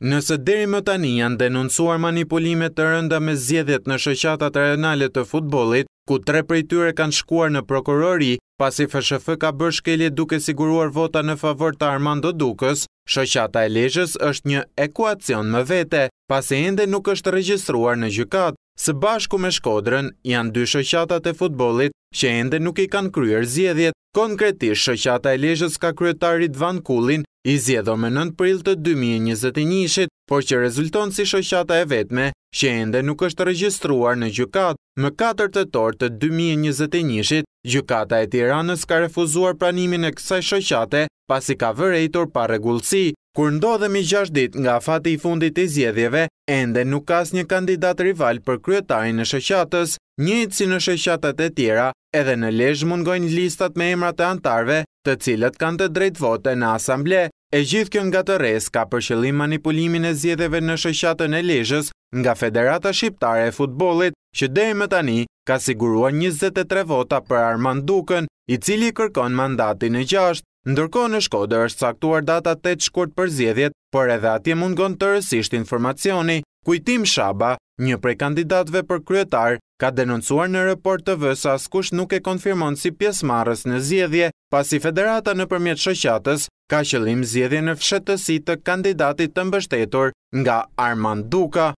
Nëse deri më tani janë denoncuar manipulime të rënda me zgjedhjet në shoqatat rajonale të futbollit, ku tre prej tyre kanë shkuar në prokurori, pasi FSHF ka bërë shkelje duke siguruar vota në favor të Armando Dukës, shoqata e Lezhës është një ekuacion më vete, pasi ende nuk është regjistruar në gjykatë. Së bashku me shkodrën, janë dy shëqatat e futbolit që ende nuk i kanë kryer zjedhjet. Konkretisht, shëqata e lejës ka kryetarit Van Kullin i zjedho me 9 prill të 2021-shit, por që rezulton si shëqata e vetme që ende nuk është regjistruar në gjukat. Më 4 të torë të 2021-shit, gjukata e tiranës ka refuzuar pranimin e kësaj shëqate pasi ka vërejtur pa regullësi kur ndodhemi 6 dit nga fati i fundit i zjedhjeve, ende nuk kas një kandidat rival për kryetarin në shëqatës, njëjtë si në shëqatët e tjera, edhe në lejsh mungojnë listat me emrat e antarve të cilët kanë të drejt vote në asamble. E gjithë kjo nga të res ka përshëllim manipulimin e zjedhjeve në shëqatën e lejshës nga Federata Shqiptare e Futbolit, që dhejme tani ka siguruan 23 vota për Armand Dukën, i cili kërkon mandatin e 6. Ndërkohë në Shkodër është caktuar data 8 shkurt për zgjedhjet, por edhe atje mungon tërësisht informacioni. Kujtim Shaba, një prej kandidatëve për kryetar, ka denoncuar në Report TV-së askush nuk e konfirmon si pjesëmarrës në zgjedhje, pasi federata nëpërmjet shoqatës ka qëllim zgjedhjen në fshehtësi të kandidatit të mbështetur nga Armand Duka.